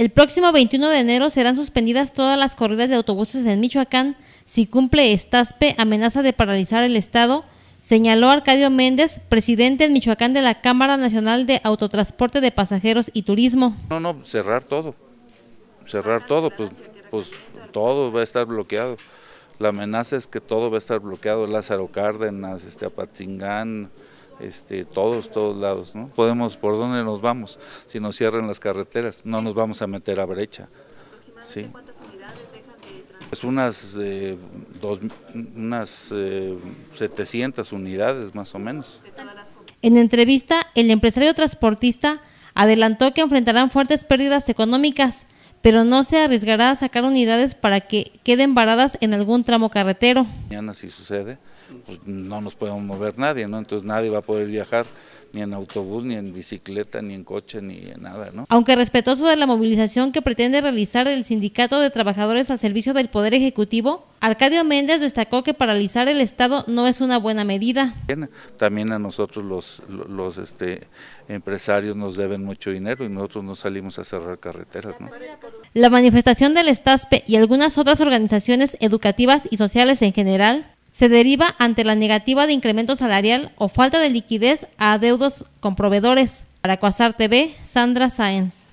El próximo 21 de enero serán suspendidas todas las corridas de autobuses en Michoacán si cumple Estaspe amenaza de paralizar el Estado, señaló Arcadio Méndez, presidente en Michoacán de la Cámara Nacional de Autotransporte de Pasajeros y Turismo. No, no, cerrar todo, cerrar todo, pues, pues todo va a estar bloqueado. La amenaza es que todo va a estar bloqueado, Lázaro Cárdenas, este, Apatzingán, este, todos, todos lados. ¿no? Podemos, ¿por dónde nos vamos? Si nos cierran las carreteras, no nos vamos a meter a brecha. pues unas, eh, unas 700 eh, unidades más o menos. En entrevista, el empresario transportista adelantó que enfrentarán fuertes pérdidas económicas pero no se arriesgará a sacar unidades para que queden varadas en algún tramo carretero. Mañana si sucede, pues, no nos podemos mover nadie, ¿no? Entonces nadie va a poder viajar ni en autobús, ni en bicicleta, ni en coche, ni en nada, ¿no? Aunque respetuoso de la movilización que pretende realizar el Sindicato de Trabajadores al Servicio del Poder Ejecutivo, Arcadio Méndez destacó que paralizar el Estado no es una buena medida. También a nosotros los, este, empresarios nos deben mucho dinero y nosotros no salimos a cerrar carreteras. La manifestación del Estaspe y algunas otras organizaciones educativas y sociales en general se deriva ante la negativa de incremento salarial o falta de liquidez a deudos con proveedores. Para Coasar TV, Sandra Sáenz.